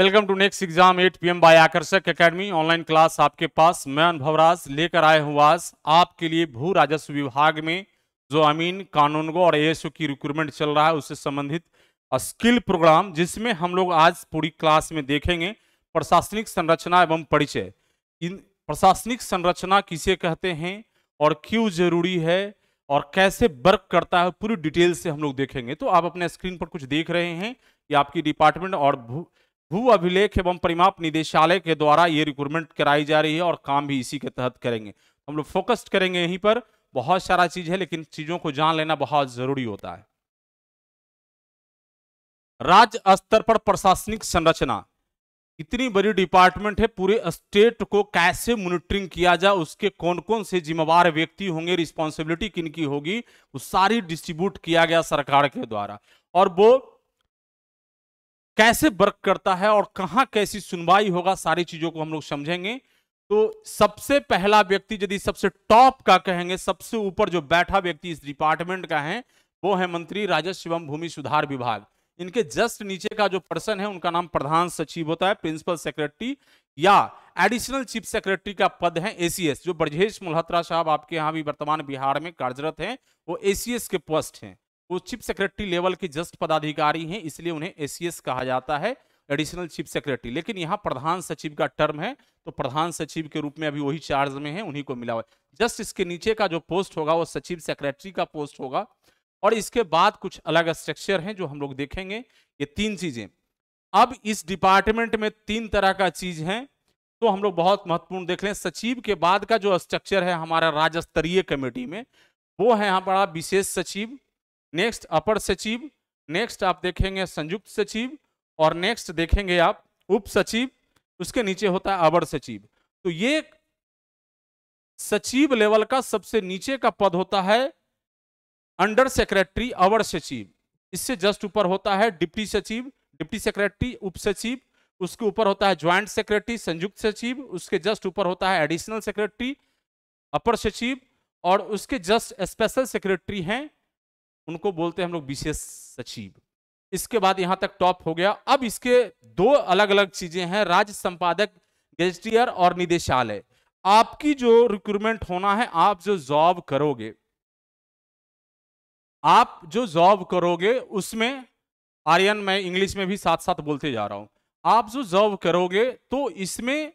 welcome to next exam 8 PM by Akarshak academy online class आपके पास मैं अनुभवराज लेकर आए हूँ आज आपके लिए भू राजस्व विभाग में जो अमीन कानूनगो और एएसओ की रिक्रूटमेंट चल रहा है उससे संबंधित स्किल प्रोग्राम जिसमें हम लोग आज पूरी क्लास में देखेंगे प्रशासनिक संरचना एवं परिचय इन प्रशासनिक संरचना किसे कहते हैं और क्यों जरूरी है और कैसे वर्क करता है पूरी डिटेल से हम लोग देखेंगे तो आप अपने स्क्रीन पर कुछ देख रहे हैं ये आपकी डिपार्टमेंट और भू भू अभिलेख एवं परिमाप निदेशालय के द्वारा ये रिक्रूटमेंट कराई जा रही है और काम भी इसी के तहत करेंगे हम लोग फोकस्ड करेंगे यहीं पर बहुत सारा चीज है लेकिन चीजों को जान लेना बहुत जरूरी होता है राज्य स्तर पर प्रशासनिक संरचना इतनी बड़ी डिपार्टमेंट है पूरे स्टेट को कैसे मोनिटरिंग किया जाए उसके कौन कौन से जिम्मेवार व्यक्ति होंगे रिस्पॉन्सिबिलिटी किन की होगी वो सारी डिस्ट्रीब्यूट किया गया सरकार के द्वारा और वो कैसे वर्क करता है और कहाँ कैसी सुनवाई होगा सारी चीजों को हम लोग समझेंगे तो सबसे पहला व्यक्ति यदि सबसे टॉप का कहेंगे सबसे ऊपर जो बैठा व्यक्ति इस डिपार्टमेंट का है वो है मंत्री राजस्व एवं भूमि सुधार विभाग इनके जस्ट नीचे का जो पर्सन है उनका नाम प्रधान सचिव होता है प्रिंसिपल सेक्रेटरी या एडिशनल चीफ सेक्रेटरी का पद है एसीएस जो ब्रजेश मल्होत्रा साहब आपके यहाँ भी वर्तमान बिहार में कार्यरत हैं वो एसीएस के पोस्ट हैं वो चीफ सेक्रेटरी लेवल के जस्ट पदाधिकारी हैं इसलिए उन्हें एसीएस कहा जाता है एडिशनल चीफ सेक्रेटरी लेकिन यहाँ प्रधान सचिव का टर्म है तो प्रधान सचिव के रूप में अभी वही चार्ज में है उन्हीं को मिला हुआ जस्ट इसके नीचे का जो पोस्ट होगा वो सचिव सेक्रेटरी का पोस्ट होगा और इसके बाद कुछ अलग स्ट्रक्चर हैं जो हम लोग देखेंगे ये तीन चीजें अब इस डिपार्टमेंट में तीन तरह का चीज है तो हम लोग बहुत महत्वपूर्ण देख लें सचिव के बाद का जो स्ट्रक्चर है हमारा राज्य स्तरीय कमेटी में वो है हमारा विशेष सचिव नेक्स्ट अपर सचिव नेक्स्ट आप देखेंगे संयुक्त सचिव और नेक्स्ट देखेंगे आप उप सचिव उसके नीचे होता है अवर सचिव तो ये सचिव लेवल का सबसे नीचे का पद होता है अंडर सेक्रेटरी अवर सचिव इससे जस्ट ऊपर होता है डिप्टी सचिव डिप्टी सेक्रेटरी उप सचिव उसके ऊपर होता है ज्वाइंट सेक्रेटरी संयुक्त सचिव उसके जस्ट ऊपर होता है एडिशनल सेक्रेटरी अपर सचिव और उसके जस्ट स्पेशल सेक्रेटरी हैं उनको बोलते हैं हम लोग विशेष सचिव इसके बाद यहाँ तक टॉप हो गया अब इसके दो अलग अलग चीजें हैं राज्य संपादक गेस्टियर और निदेशालय आपकी जो रिक्रूटमेंट होना है आप जो जॉब करोगे आप जो जॉब करोगे उसमें आर्यन मैं इंग्लिश में भी साथ साथ बोलते जा रहा हूं आप जो जॉब करोगे तो इसमें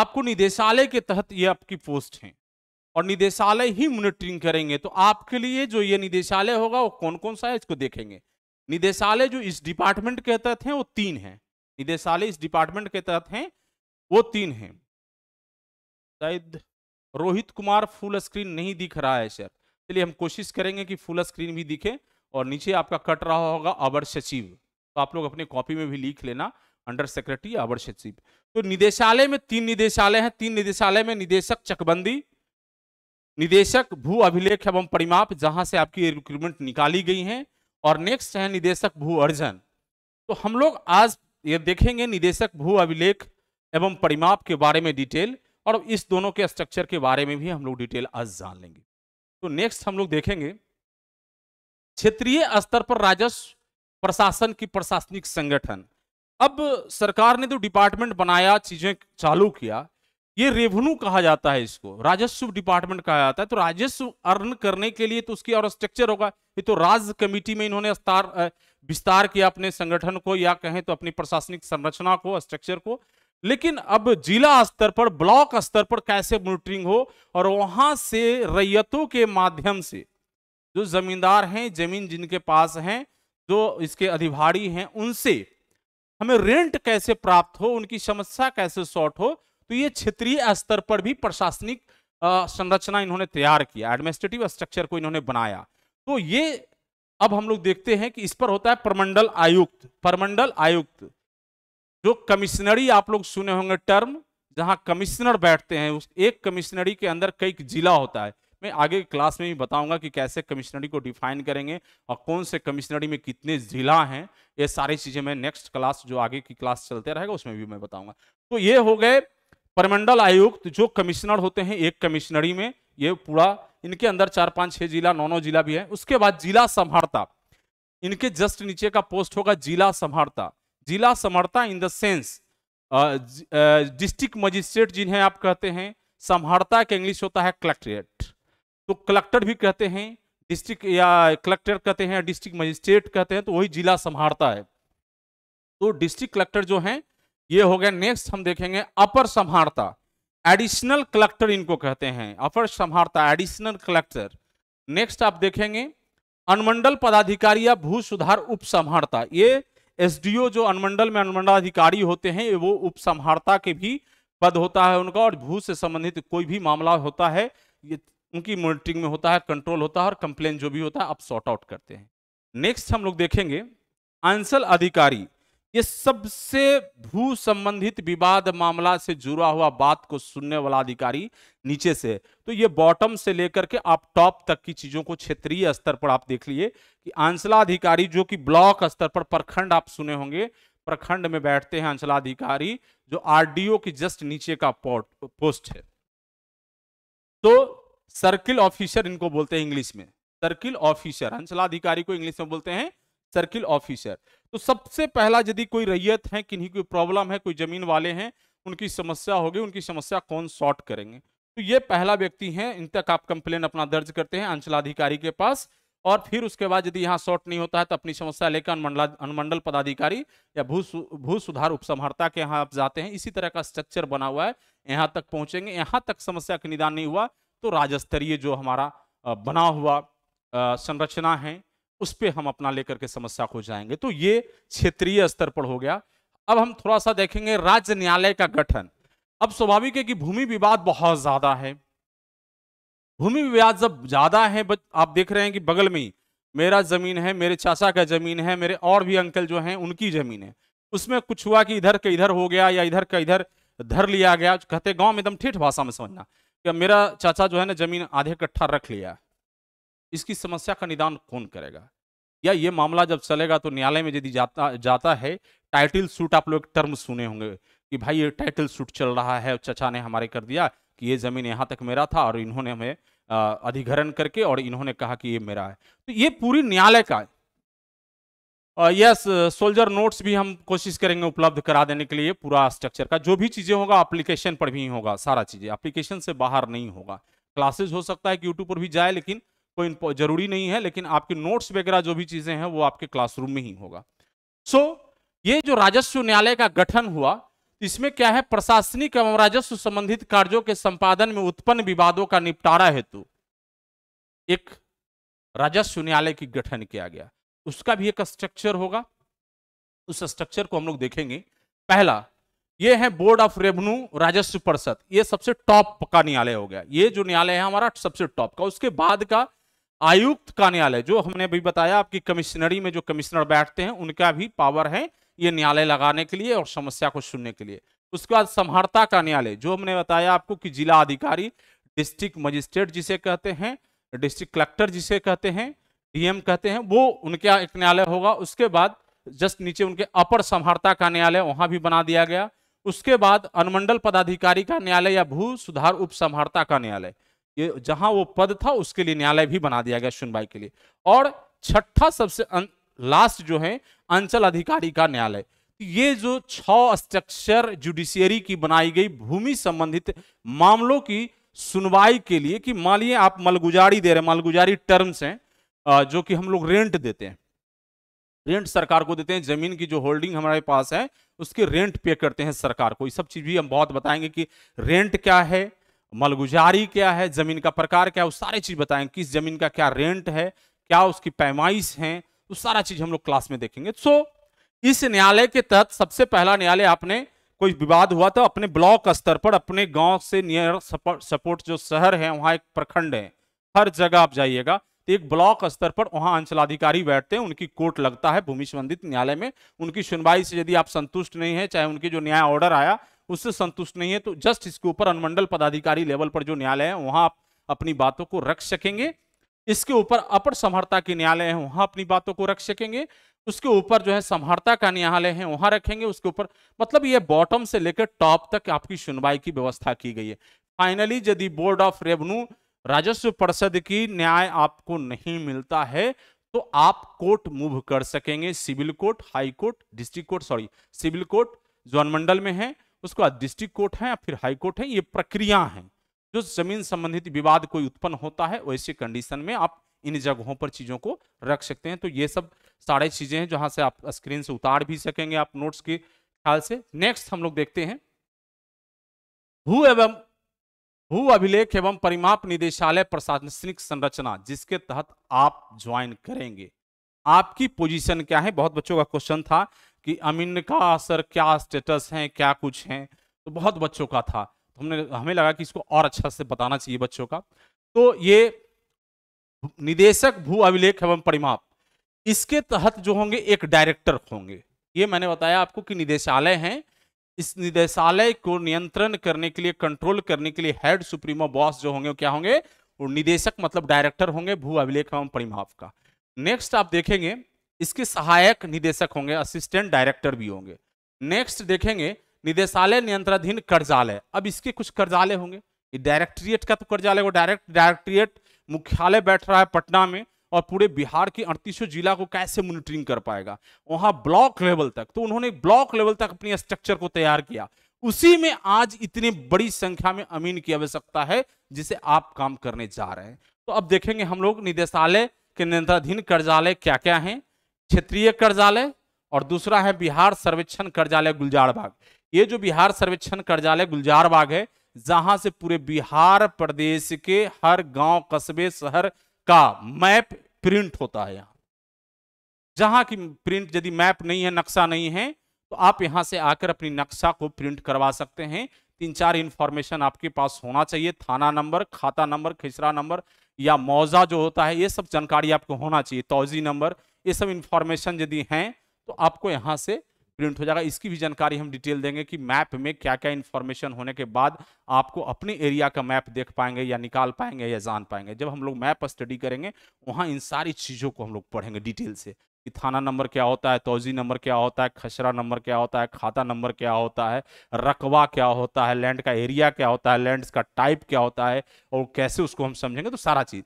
आपको निदेशालय के तहत ये आपकी पोस्ट है और निदेशालय ही मॉनिटरिंग करेंगे तो आपके लिए जो ये निदेशालय होगा वो कौन कौन सा है इसको देखेंगे निदेशालय जो इस डिपार्टमेंट के तहत हैं वो तीन हैं निदेशालय इस डिपार्टमेंट के तहत हैं वो तीन हैं शायद रोहित कुमार फुल स्क्रीन नहीं दिख रहा है सर चलिए हम कोशिश करेंगे कि फुल स्क्रीन भी दिखे और नीचे आपका कट रहा होगा अवर सचिव तो आप लोग अपने कॉपी में भी लिख लेना अंडर सेक्रेटरी अवर सचिव तो निदेशालय में तीन निदेशालय हैं तीन निदेशालय में निदेशक चकबंदी निदेशक भू अभिलेख एवं परिमाप जहां से आपकी रिक्रूटमेंट निकाली गई है और नेक्स्ट है निदेशक भू अर्जन तो हम लोग आज ये देखेंगे निदेशक भू अभिलेख एवं परिमाप के बारे में डिटेल और इस दोनों के स्ट्रक्चर के बारे में भी हम लोग डिटेल आज जान लेंगे तो नेक्स्ट हम लोग देखेंगे क्षेत्रीय स्तर पर राजस्व प्रशासन की प्रशासनिक संगठन अब सरकार ने तो डिपार्टमेंट बनाया चीजें चालू किया ये रेवन्यू कहा जाता है इसको राजस्व डिपार्टमेंट कहा जाता है तो राजस्व अर्न करने के लिए तो उसकी और स्ट्रक्चर होगा ये तो राज्य कमेटी में इन्होंने विस्तार किया अपने संगठन को या कहें तो अपनी प्रशासनिक संरचना को स्ट्रक्चर को लेकिन अब जिला स्तर पर ब्लॉक स्तर पर कैसे मोनिटरिंग हो और वहां से रैयतों के माध्यम से जो जमींदार हैं जमीन जिनके पास हैं जो इसके अधिभारी हैं उनसे हमें रेंट कैसे प्राप्त हो उनकी समस्या कैसे सॉर्ट हो तो ये क्षेत्रीय स्तर पर भी प्रशासनिक संरचना इन्होंने तैयार किया एडमिनिस्ट्रेटिव स्ट्रक्चर को इन्होंने बनाया तो ये अब हम लोग देखते हैं कि इस पर होता है प्रमंडल आयुक्त प्रमंडल आयुक्त जो कमिश्नरी आप लोग सुने होंगे टर्म जहां कमिश्नर बैठते हैं उस एक कमिश्नरी के अंदर कई जिला होता है मैं आगे क्लास में भी बताऊंगा कि कैसे कमिश्नरी को डिफाइन करेंगे और कौन से कमिश्नरी में कितने जिला हैं ये सारी चीजें मैं नेक्स्ट क्लास जो आगे की क्लास चलते रहेगा उसमें भी मैं बताऊंगा तो ये हो गए परमंडल आयुक्त जो कमिश्नर होते हैं एक कमिश्नरी में ये पूरा इनके अंदर चार पांच छह जिला नौ नौ जिला भी है उसके बाद जिला संभारता इनके जस्ट नीचे का पोस्ट होगा जिला संभारता जिला समर्था in the sense district magistrate जिन्हें आप कहते हैं संभारता के इंग्लिश होता है कलेक्ट्रेट तो कलेक्टर भी कहते हैं डिस्ट्रिक्ट या कलेक्टर कहते हैं डिस्ट्रिक्ट मजिस्ट्रेट कहते हैं तो वही जिला संभारता है तो डिस्ट्रिक्ट कलेक्टर जो हैं ये हो गया नेक्स्ट हम देखेंगे अपर संहारता एडिशनल कलेक्टर इनको कहते हैं अपर संहारता एडिशनल कलेक्टर नेक्स्ट आप देखेंगे अनुमंडल पदाधिकारी या भू सुधार उप संहारता ये एस जो अनुमंडल में अनुमंडलाधिकारी होते हैं वो उप के भी पद होता है उनका और भू से संबंधित कोई भी मामला होता है ये उनकी मॉनिटरिंग में होता है कंट्रोल होता है और कंप्लेन जो भी होता है आप सॉर्ट आउट करते हैं नेक्स्ट हम लोग देखेंगे आंसल अधिकारी ये सबसे भू संबंधित विवाद मामला से जुड़ा हुआ बात को सुनने वाला अधिकारी नीचे से तो ये बॉटम से लेकर के आप टॉप तक की चीजों को क्षेत्रीय स्तर पर आप देख लिए कि अधिकारी जो कि ब्लॉक स्तर पर प्रखंड आप सुने होंगे प्रखंड में बैठते हैं अंचलाधिकारी जो आरडीओ की जस्ट नीचे का पोस्ट है तो सर्किल ऑफिसर इनको बोलते हैं इंग्लिश में सर्किल ऑफिसर अंचलाधिकारी को इंग्लिश में बोलते हैं सर्किल ऑफिसर तो सबसे पहला यदि कोई रैयत है किन्हीं कोई प्रॉब्लम है कोई जमीन वाले हैं उनकी समस्या होगी उनकी समस्या कौन सॉर्ट करेंगे तो ये पहला व्यक्ति है इन तक आप कंप्लेन अपना दर्ज करते हैं अंचलाधिकारी के पास और फिर उसके बाद यदि यहाँ सॉर्ट नहीं होता है तो अपनी समस्या लेकर अनुमंडला अनुमंडल पदाधिकारी या भू भू सुधार उपसमहर्ता के यहाँ आप जाते हैं इसी तरह का स्ट्रक्चर बना हुआ है यहाँ तक पहुँचेंगे यहाँ तक समस्या का निदान नहीं हुआ तो राज्य स्तरीय जो हमारा बना हुआ संरचना है उस पर हम अपना लेकर के समस्या को जाएंगे तो ये क्षेत्रीय स्तर पर हो गया अब हम थोड़ा सा देखेंगे राज्य न्यायालय का गठन अब स्वाभाविक है कि भूमि विवाद बहुत ज्यादा है भूमि विवाद जब ज्यादा है आप देख रहे हैं कि बगल में ही मेरा जमीन है मेरे चाचा का जमीन है मेरे और भी अंकल जो हैं उनकी जमीन है उसमें कुछ हुआ कि इधर का इधर हो गया या इधर का इधर धर लिया गया कहते गांव में एकदम ठेठ भाषा में समझना कि मेरा चाचा जो है ना जमीन आधे कट्ठा रख लिया इसकी समस्या का निदान कौन करेगा या ये मामला जब चलेगा तो न्यायालय में यदि जाता जाता है टाइटल सूट आप लोग टर्म सुने होंगे कि भाई ये टाइटल सूट चल रहा है चचा ने हमारे कर दिया कि ये ज़मीन यहाँ तक मेरा था और इन्होंने हमें अधिग्रहण करके और इन्होंने कहा कि ये मेरा है तो ये पूरी न्यायालय का यस सोल्जर नोट्स भी हम कोशिश करेंगे उपलब्ध करा देने के लिए पूरा स्ट्रक्चर का जो भी चीज़ें होगा एप्लीकेशन पर भी होगा सारा चीज़ें एप्लीकेशन से बाहर नहीं होगा क्लासेज हो सकता है कि यूट्यूब पर भी जाए लेकिन कोई जरूरी नहीं है लेकिन आपके नोट्स वगैरह जो भी चीजें हैं वो आपके क्लासरूम में ही होगा सो so, ये जो राजस्व न्यायालय का गठन हुआ इसमें क्या है प्रशासनिक एवं राजस्व संबंधित कार्यों के संपादन में उत्पन्न विवादों का निपटारा हेतु एक राजस्व न्यायालय की गठन किया गया उसका भी एक स्ट्रक्चर होगा उस स्ट्रक्चर को हम लोग देखेंगे पहला ये है बोर्ड ऑफ रेवन्यू राजस्व परिषद ये सबसे टॉप का न्यायालय हो गया ये जो न्यायालय है हमारा सबसे टॉप का उसके बाद का आयुक्त कार्यालय जो हमने अभी बताया आपकी कमिश्नरी में जो कमिश्नर बैठते हैं उनका भी पावर है ये न्यायालय लगाने के लिए और समस्या को सुनने के लिए उसके बाद का कार्यालय जो हमने बताया आपको कि जिला अधिकारी डिस्ट्रिक्ट मजिस्ट्रेट जिसे कहते हैं डिस्ट्रिक्ट कलेक्टर जिसे कहते हैं डीएम कहते हैं वो उनका एक न्यायालय होगा उसके बाद जस्ट नीचे उनके अपर समहरता का न्यायालय वहां भी बना दिया गया उसके बाद अनुमंडल पदाधिकारी का न्यायालय या भू सुधार उप समहर्ता का न्यायालय ये जहां वो पद था उसके लिए न्यायालय भी बना दिया गया सुनवाई के लिए और छठा सबसे लास्ट अं, जो है अंचल अधिकारी का न्यायालय तो ये जो छ स्ट्रक्चर जुडिशियरी की बनाई गई भूमि संबंधित मामलों की सुनवाई के लिए कि मान लिये आप मलगुजारी दे रहे मलगुजारी टर्म्स हैं जो कि हम लोग रेंट देते हैं रेंट सरकार को देते हैं जमीन की जो होल्डिंग हमारे पास है उसके रेंट पे करते हैं सरकार को ये सब चीज भी हम बहुत बताएंगे कि रेंट क्या है मलगुजारी क्या है जमीन का प्रकार क्या है वो सारी चीज बताएं किस जमीन का क्या रेंट है क्या उसकी पैमाइश है वो तो सारा चीज हम लोग क्लास में देखेंगे सो इस न्यायालय के तहत सबसे पहला न्यायालय आपने कोई विवाद हुआ तो अपने ब्लॉक स्तर पर अपने गांव से नियर सपोर्ट जो शहर है वहां एक प्रखंड है हर जगह आप जाइएगा तो एक ब्लॉक स्तर पर वहां अंचलाधिकारी बैठते हैं उनकी कोर्ट लगता है भूमि संबंधित न्यायालय में उनकी सुनवाई से यदि आप संतुष्ट नहीं है चाहे उनकी जो न्याय ऑर्डर आया उससे संतुष्ट नहीं है तो जस्ट इसके ऊपर अनुमंडल पदाधिकारी लेवल पर जो न्यायालय है वहां आप अपनी बातों को रख सकेंगे इसके ऊपर अपर समर्ता के न्यायालय है वहां अपनी बातों को रख सकेंगे उसके ऊपर जो है समर्ता का न्यायालय है वहां रखेंगे उसके ऊपर मतलब ये बॉटम से लेकर टॉप तक आपकी सुनवाई की व्यवस्था की गई है फाइनली यदि बोर्ड ऑफ रेवन्यू राजस्व परिषद की न्याय आपको नहीं मिलता है तो आप कोर्ट मूव कर सकेंगे civil court high court district court sorry civil court जो अनुमंडल में है उसको बाद डिस्ट्रिक्ट कोर्ट है या फिर हाई कोर्ट है ये प्रक्रिया है जो जमीन संबंधित विवाद कोई उत्पन्न होता है वैसे कंडीशन में आप इन जगहों पर चीज़ों को रख सकते हैं तो ये सब सारे चीज़ें हैं जहां से आप स्क्रीन से उतार भी सकेंगे आप नोट्स के ख्याल से नेक्स्ट हम लोग देखते हैं भू एवं भू अभिलेख एवं परिमाप निदेशालय प्रशासनिक संरचना जिसके तहत आप ज्वाइन करेंगे आपकी पोजीशन क्या है बहुत बच्चों का क्वेश्चन था कि अमीन का सर क्या स्टेटस है क्या कुछ है तो बहुत बच्चों का था तो हमने हमें लगा कि इसको और अच्छा से बताना चाहिए बच्चों का तो ये निदेशक भू अभिलेख एवं परिमाप इसके तहत जो होंगे एक डायरेक्टर होंगे ये मैंने बताया आपको कि निदेशालय हैं इस निदेशालय को नियंत्रण करने के लिए कंट्रोल करने के लिए हेड सुप्रीमो बॉस जो होंगे क्या होंगे और निदेशक मतलब डायरेक्टर होंगे भू अभिलेख एवं परिमाप का नेक्स्ट आप देखेंगे इसके सहायक निदेशक होंगे असिस्टेंट डायरेक्टर भी होंगे नेक्स्ट देखेंगे निदेशालय नियंत्रणाधीन कर्जालय अब इसके कुछ कर्जालय होंगे ये डायरेक्टरिएट का तो कर्जालय वो डायरेक्ट डायरेक्टरिएट मुख्यालय बैठ रहा है पटना में और पूरे बिहार के अड़तीसों जिला को कैसे मॉनिटरिंग कर पाएगा वहां ब्लॉक लेवल तक तो उन्होंने ब्लॉक लेवल तक अपनी स्ट्रक्चर को तैयार किया उसी में आज इतनी बड़ी संख्या में अमीन की आवश्यकता है जिसे आप काम करने जा रहे हैं तो अब देखेंगे हम लोग निदेशालय के नियंत्रणाधीन कर्जालय क्या क्या हैं क्षेत्रीय कार्यालय और दूसरा है बिहार सर्वेक्षण कार्यालय गुलजार बाग ये जो बिहार सर्वेक्षण कार्यालय गुलजार बाग है जहां से पूरे बिहार प्रदेश के हर गांव कस्बे शहर का मैप प्रिंट होता है यहाँ जहां की प्रिंट यदि मैप नहीं है नक्शा नहीं है तो आप यहां से आकर अपनी नक्शा को प्रिंट करवा सकते हैं तीन चार इंफॉर्मेशन आपके पास होना चाहिए थाना नंबर खाता नंबर खिसरा नंबर या मौजा जो होता है ये सब जानकारी आपको होना चाहिए तोजी नंबर ये सब इन्फॉर्मेशन यदि हैं तो आपको यहाँ से प्रिंट हो जाएगा इसकी भी जानकारी हम डिटेल देंगे कि मैप में क्या क्या इन्फॉर्मेशन होने के बाद आपको अपने एरिया का मैप देख पाएंगे या निकाल पाएंगे या जान पाएंगे जब हम लोग मैप स्टडी करेंगे वहाँ इन सारी चीज़ों को हम लोग पढ़ेंगे डिटेल से कि थाना नंबर क्या होता है तोजी नंबर क्या होता है खसरा नंबर क्या होता है खाता नंबर क्या होता है रकबा क्या होता है लैंड का एरिया क्या होता है लैंड का टाइप क्या होता है और कैसे उसको हम समझेंगे तो सारा चीज़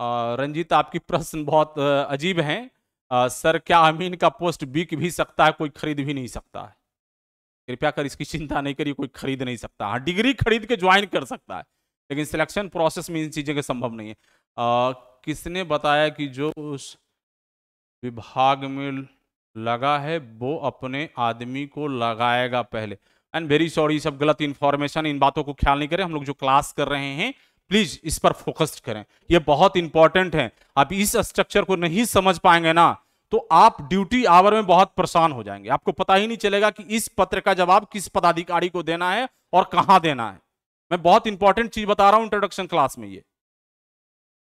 रंजीत आपकी प्रश्न बहुत अजीब हैं सर क्या अमीन का पोस्ट बिक भी सकता है कोई खरीद भी नहीं सकता है कृपया कर इसकी चिंता नहीं करिए कोई खरीद नहीं सकता हाँ डिग्री खरीद के ज्वाइन कर सकता है लेकिन सिलेक्शन प्रोसेस में इन चीज़ें का संभव नहीं है आ, किसने बताया कि जो उस विभाग में लगा है वो अपने आदमी को लगाएगा पहले एंड वेरी सॉरी सब गलत इन्फॉर्मेशन इन बातों को ख्याल नहीं करें हम लोग जो क्लास कर रहे हैं प्लीज इस पर फोकस करें यह बहुत इंपॉर्टेंट है आप इस स्ट्रक्चर को नहीं समझ पाएंगे ना तो आप ड्यूटी आवर में बहुत परेशान हो जाएंगे आपको पता ही नहीं चलेगा कि इस पत्र का जवाब किस पदाधिकारी को देना है और कहां देना है मैं बहुत इंपॉर्टेंट चीज बता रहा हूं इंट्रोडक्शन क्लास में ये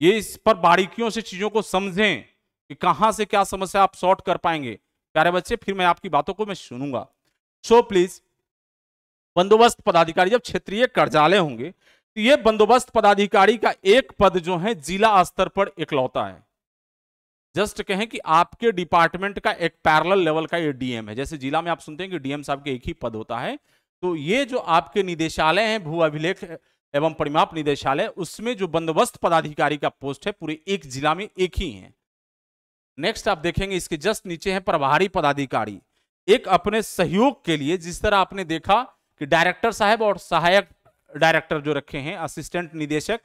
ये इस पर बारीकियों से चीजों को समझें कि कहां से क्या समस्या आप सॉर्ट कर पाएंगे प्यारे बच्चे फिर मैं आपकी बातों को मैं सुनूंगा सो प्लीज बंदोबस्त पदाधिकारी जब क्षेत्रीय कार्यालय होंगे ये बंदोबस्त पदाधिकारी का एक पद जो है जिला स्तर पर इकलौता है जस्ट कहें कि आपके डिपार्टमेंट का एक पैरल लेवल का ये डीएम है जैसे जिला में आप सुनते हैं कि डीएम साहब के एक ही पद होता है तो ये जो आपके निदेशालय हैं भू अभिलेख एवं परिमाप निदेशालय उसमें जो बंदोबस्त पदाधिकारी का पोस्ट है पूरे एक जिला में एक ही है नेक्स्ट आप देखेंगे इसके जस्ट नीचे है प्रभारी पदाधिकारी एक अपने सहयोग के लिए जिस तरह आपने देखा कि डायरेक्टर साहब और सहायक डायरेक्टर जो रखे हैं असिस्टेंट निदेशक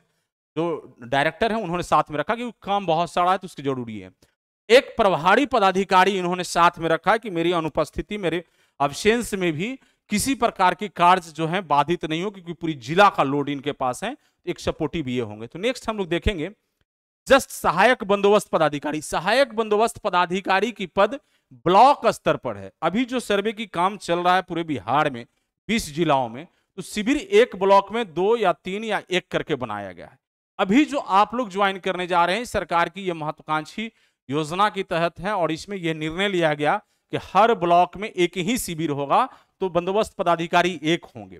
जो डायरेक्टर हैं उन्होंने साथ में रखा क्योंकि काम बहुत सारा है तो उसकी जरूरी है एक प्रभारी पदाधिकारी इन्होंने साथ में रखा कि मेरी अनुपस्थिति मेरे अब्सेंस में भी किसी प्रकार की कार्य जो है बाधित नहीं हो क्योंकि पूरी जिला का लोड इनके पास है तो एक सपोर्टिव ये होंगे तो नेक्स्ट हम लोग देखेंगे जस्ट सहायक बंदोबस्त पदाधिकारी सहायक बंदोबस्त पदाधिकारी की पद ब्लॉक स्तर पर है अभी जो सर्वे की काम चल रहा है पूरे बिहार में बीस जिलाओं में तो शिविर एक ब्लॉक में दो या तीन या एक करके बनाया गया है अभी जो आप लोग ज्वाइन करने जा रहे हैं सरकार की यह महत्वाकांक्षी योजना के तहत है और इसमें यह निर्णय लिया गया कि हर ब्लॉक में एक ही शिविर होगा तो बंदोबस्त पदाधिकारी एक होंगे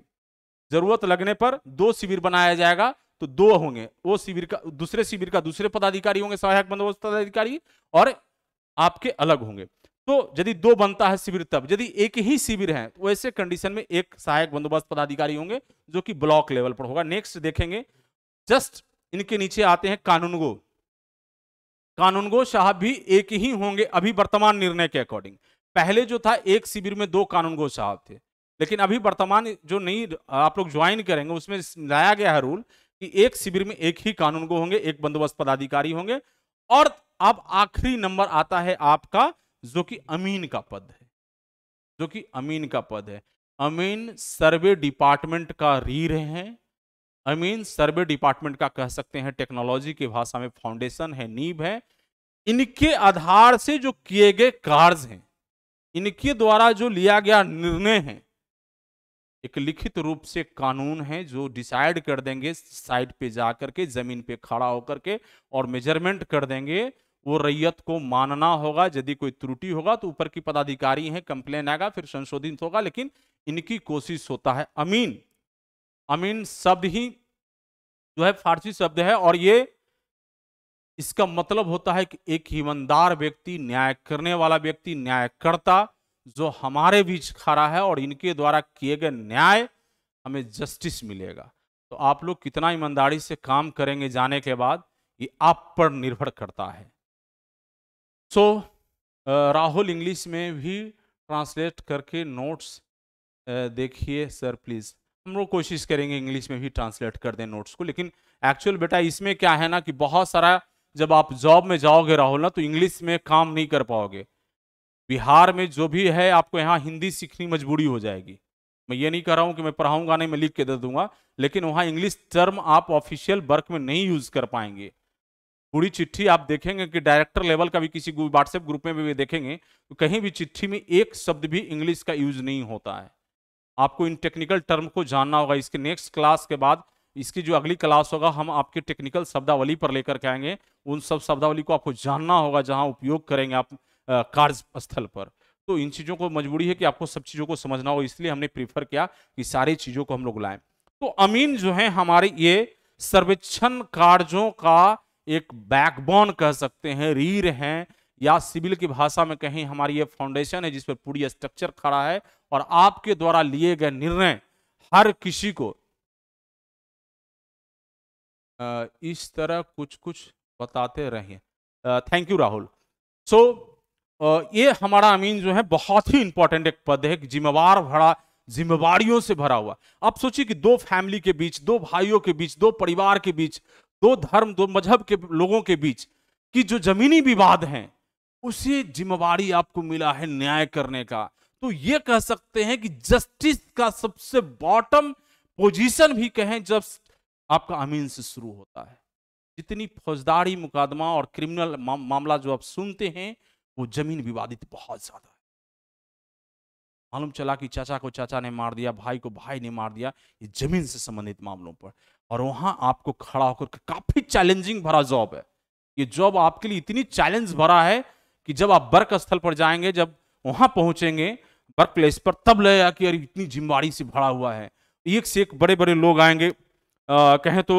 जरूरत लगने पर दो शिविर बनाया जाएगा तो दो होंगे वो शिविर का दूसरे शिविर का दूसरे पदाधिकारी होंगे सहायक बंदोबस्त पदाधिकारी और आपके अलग होंगे तो यदि दो बनता है शिविर तब यदि एक ही शिविर है तो ऐसे कंडीशन में एक सहायक बंदोबस्त पदाधिकारी होंगे जो कि ब्लॉक लेवल पर होगा नेक्स्ट देखेंगे जस्ट इनके नीचे आते हैं कानूनगो कानूनगो साहब भी एक ही होंगे अभी वर्तमान निर्णय के अकॉर्डिंग पहले जो था एक शिविर में दो कानूनगो साहब थे लेकिन अभी वर्तमान जो नई आप लोग ज्वाइन करेंगे उसमें लाया गया है रूल कि एक शिविर में एक ही कानूनगो होंगे एक बंदोबस्त पदाधिकारी होंगे और अब आखिरी नंबर आता है आपका जो कि अमीन का पद है जो कि अमीन का पद है अमीन सर्वे डिपार्टमेंट का रीर है अमीन सर्वे डिपार्टमेंट का कह सकते हैं टेक्नोलॉजी की भाषा में फाउंडेशन है नीब है इनके आधार से जो किए गए कार्य हैं इनके द्वारा जो लिया गया निर्णय है एक लिखित रूप से कानून है जो डिसाइड कर देंगे साइट पे जा करके जमीन पे खड़ा होकर के और मेजरमेंट कर देंगे वो रैयत को मानना होगा यदि कोई त्रुटि होगा तो ऊपर की पदाधिकारी हैं कंप्लेन आएगा फिर संशोधित होगा लेकिन इनकी कोशिश होता है अमीन अमीन शब्द ही जो है फारसी शब्द है और ये इसका मतलब होता है कि एक ईमानदार व्यक्ति न्याय करने वाला व्यक्ति न्यायकर्ता जो हमारे बीच खड़ा है और इनके द्वारा किए गए न्याय हमें जस्टिस मिलेगा तो आप लोग कितना ईमानदारी से काम करेंगे जाने के बाद ये आप पर निर्भर करता है सो राहुल इंग्लिश में भी ट्रांसलेट करके नोट्स uh, देखिए सर प्लीज़ हम लोग कोशिश करेंगे इंग्लिश में भी ट्रांसलेट कर दें नोट्स को लेकिन एक्चुअल बेटा इसमें क्या है ना कि बहुत सारा जब आप जॉब में जाओगे राहुल ना तो इंग्लिश में काम नहीं कर पाओगे बिहार में जो भी है आपको यहाँ हिंदी सीखनी मजबूरी हो जाएगी मैं ये नहीं कह रहा हूँ कि मैं पढ़ाऊँगा नहीं मैं लिख के दे दूंगा लेकिन वहाँ इंग्लिश टर्म आप ऑफिशियल वर्क में नहीं यूज़ कर पाएंगे पूरी चिट्ठी आप देखेंगे कि डायरेक्टर लेवल का भी किसी व्हाट्सएप ग्रुप में भी देखेंगे तो कहीं भी चिट्ठी में एक शब्द भी इंग्लिश का यूज नहीं होता है आपको इन टेक्निकल टर्म को जानना होगा इसके नेक्स्ट क्लास के बाद इसकी जो अगली क्लास होगा हम आपके टेक्निकल शब्दावली पर लेकर के आएंगे उन सब शब्दावली को आपको जानना होगा जहां उपयोग करेंगे आप कार्य स्थल पर तो इन चीज़ों को मजबूरी है कि आपको सब चीज़ों को समझना हो इसलिए हमने प्रीफर किया कि सारी चीज़ों को हम लोग लाएं तो अमीन जो है हमारे ये सर्वेक्षण कार्यों का एक बैकबोन कह सकते हैं रीढ़ हैं या सिविल की भाषा में कहीं हमारी ये फाउंडेशन है जिस पर पूरी स्ट्रक्चर खड़ा है और आपके द्वारा लिए गए निर्णय हर किसी को इस तरह कुछ कुछ बताते रहिए thank you Rahul so so, ये हमारा अमीन जो है बहुत ही इंपॉर्टेंट एक पद है जिम्मेवार भरा जिम्मेवारियों से भरा हुआ आप सोचिए कि दो फैमिली के बीच दो भाइयों के बीच दो परिवार के बीच दो धर्म दो मजहब के लोगों के बीच की जो जमीनी विवाद हैं उसे जिम्मेवारी आपको मिला है न्याय करने का तो ये कह सकते हैं कि जस्टिस का सबसे बॉटम पोजीशन भी कहें जब आपका अमीन से शुरू होता है जितनी फौजदारी मुकदमा और क्रिमिनल मा, मामला जो आप सुनते हैं वो जमीन विवादित बहुत ज्यादा है मालूम चला कि चाचा को चाचा ने मार दिया भाई को भाई ने मार दिया ये जमीन से संबंधित मामलों पर और वहां आपको खड़ा होकर काफी चैलेंजिंग भरा जॉब है ये जॉब आपके लिए इतनी चैलेंज भरा है कि जब आप वर्क स्थल पर जाएंगे जब वहां पहुंचेंगे वर्क प्लेस पर तब लगेगा कि यार इतनी जिम्मेवारी से भरा हुआ है एक से एक बड़े बड़े लोग आएंगे आ, कहें तो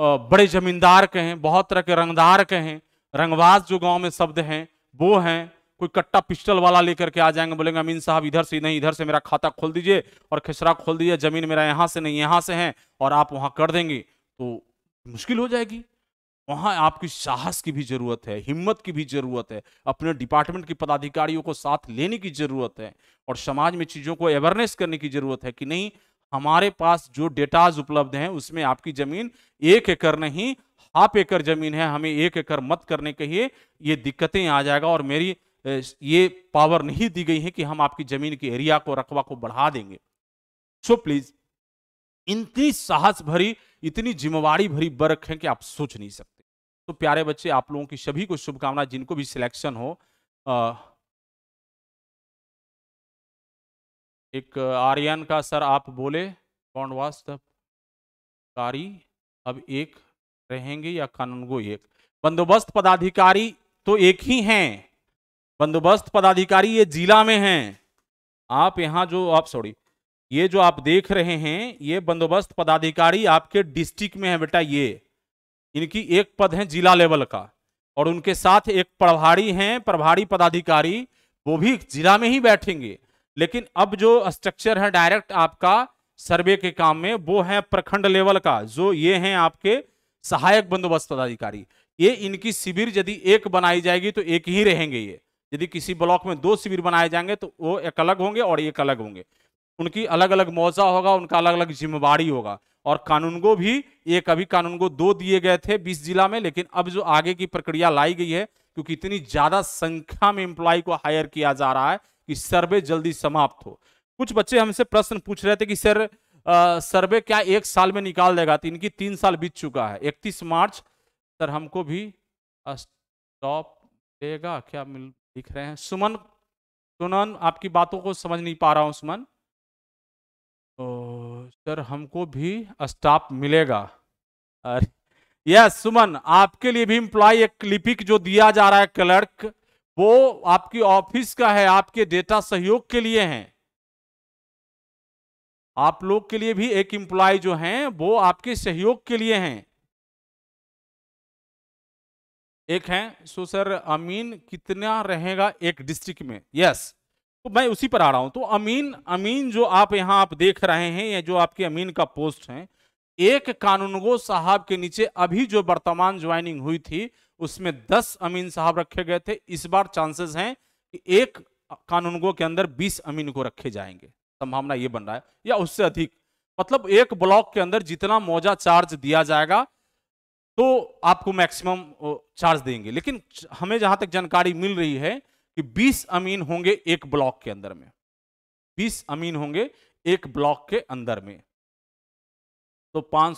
आ, बड़े जमींदार कहें बहुत तरह के रंगदार कहें रंगवास जो गांव में शब्द हैं वो हैं कोई कट्टा पिस्टल वाला लेकर के आ जाएंगे बोलेंगे अमीन साहब इधर से नहीं इधर से मेरा खाता खोल दीजिए और खेसरा खोल दीजिए जमीन मेरा यहाँ से नहीं यहाँ से है और आप वहाँ कर देंगे तो मुश्किल हो जाएगी वहाँ आपकी साहस की भी जरूरत है हिम्मत की भी जरूरत है अपने डिपार्टमेंट के पदाधिकारियों को साथ लेने की जरूरत है और समाज में चीज़ों को अवेयरनेस करने की जरूरत है कि नहीं हमारे पास जो डेटाज उपलब्ध हैं उसमें आपकी जमीन एक एकड़ नहीं हाफ एकड़ जमीन है हमें एक एकड़ मत करने कहिए ये दिक्कतें आ जाएगा और मेरी ये पावर नहीं दी गई है कि हम आपकी जमीन के एरिया को रकबा को बढ़ा देंगे सो प्लीज इतनी साहस भरी इतनी जिम्मेवारी भरी बर्क है कि आप सोच नहीं सकते तो प्यारे बच्चे आप लोगों की सभी को शुभकामना जिनको भी सिलेक्शन हो आ, एक आर्यन का सर आप बोले कौन वास्तव कारी अब एक रहेंगे या कानूनगो एक बंदोबस्त पदाधिकारी तो एक ही हैं बंदोबस्त पदाधिकारी ये जिला में हैं आप यहाँ जो आप सॉरी ये जो आप देख रहे हैं ये बंदोबस्त पदाधिकारी आपके डिस्ट्रिक्ट में है बेटा ये इनकी एक पद है जिला लेवल का और उनके साथ एक प्रभारी हैं प्रभारी पदाधिकारी वो भी जिला में ही बैठेंगे लेकिन अब जो स्ट्रक्चर है डायरेक्ट आपका सर्वे के काम में वो है प्रखंड लेवल का जो ये हैं आपके सहायक बंदोबस्त पदाधिकारी ये इनकी शिविर यदि एक बनाई जाएगी तो एक ही रहेंगे ये यदि किसी ब्लॉक में दो शिविर बनाए जाएंगे तो वो एक अलग होंगे और एक अलग होंगे उनकी अलग अलग मुआवजा होगा उनका अलग अलग जिम्मेवारी होगा और कानूनगो भी एक अभी कानूनगो दो दिए गए थे बीस जिला में लेकिन अब जो आगे की प्रक्रिया लाई गई है क्योंकि इतनी ज़्यादा संख्या में एम्प्लॉय को हायर किया जा रहा है कि सर्वे जल्दी समाप्त हो कुछ बच्चे हमसे प्रश्न पूछ रहे थे कि सर सर्वे क्या एक साल में निकाल देगा तो इनकी तीन साल बीत चुका है इकतीस मार्च सर हमको भी स्टॉप देगा क्या मिल लिख रहे हैं सुमन सुनन आपकी बातों को समझ नहीं पा रहा हूँ सुमन ओ, तो सर हमको भी स्टाफ मिलेगा अरे यस सुमन आपके लिए भी इम्प्लॉय एक लिपिक जो दिया जा रहा है क्लर्क वो आपकी ऑफिस का है आपके डेटा सहयोग के लिए है आप लोग के लिए भी एक इम्प्लॉय जो हैं वो आपके सहयोग के लिए हैं एक हैं सो सर अमीन कितना रहेगा एक डिस्ट्रिक्ट में यस तो मैं उसी पर आ रहा हूं तो अमीन अमीन जो आप यहाँ आप देख रहे हैं या जो आपके अमीन का पोस्ट है एक कानूनगो साहब के नीचे अभी जो वर्तमान ज्वाइनिंग हुई थी उसमें दस अमीन साहब रखे गए थे इस बार चांसेस हैं कि एक कानूनगो के अंदर बीस अमीन को रखे जाएंगे संभावना ये बन रहा है या उससे अधिक मतलब एक ब्लॉक के अंदर जितना मौजा चार्ज दिया जाएगा तो आपको मैक्सिमम चार्ज देंगे लेकिन हमें जहां तक जानकारी मिल रही है कि 20 अमीन होंगे एक ब्लॉक के अंदर में 20 अमीन होंगे एक ब्लॉक के अंदर में तो पांच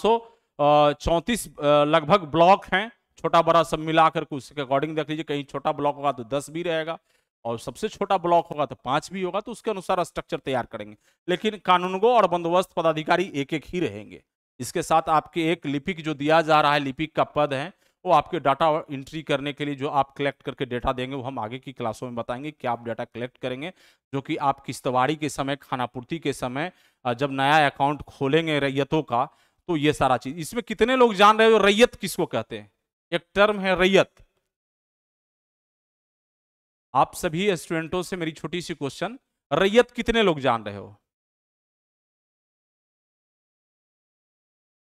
चौंतीस लगभग ब्लॉक हैं छोटा बड़ा सब मिलाकर के उसके अकॉर्डिंग देख लीजिए कहीं छोटा ब्लॉक होगा तो दस भी रहेगा और सबसे छोटा ब्लॉक होगा तो पांच भी होगा तो उसके अनुसार स्ट्रक्चर तैयार करेंगे लेकिन कानूनगो और बंदोबस्त पदाधिकारी एक एक ही रहेंगे इसके साथ आपके एक लिपिक जो दिया जा रहा है लिपिक का पद है वो आपके डाटा एंट्री करने के लिए जो आप कलेक्ट करके डेटा देंगे वो हम आगे की क्लासों में बताएंगे कि आप डाटा कलेक्ट करेंगे जो कि आप किश्तवाड़ी के समय खानापूर्ति के समय जब नया अकाउंट खोलेंगे रैयतों का तो ये सारा चीज इसमें कितने लोग जान रहे हो रैयत किसको कहते हैं एक टर्म है रैयत आप सभी स्टूडेंटों से मेरी छोटी सी क्वेश्चन रैयत कितने लोग जान रहे हो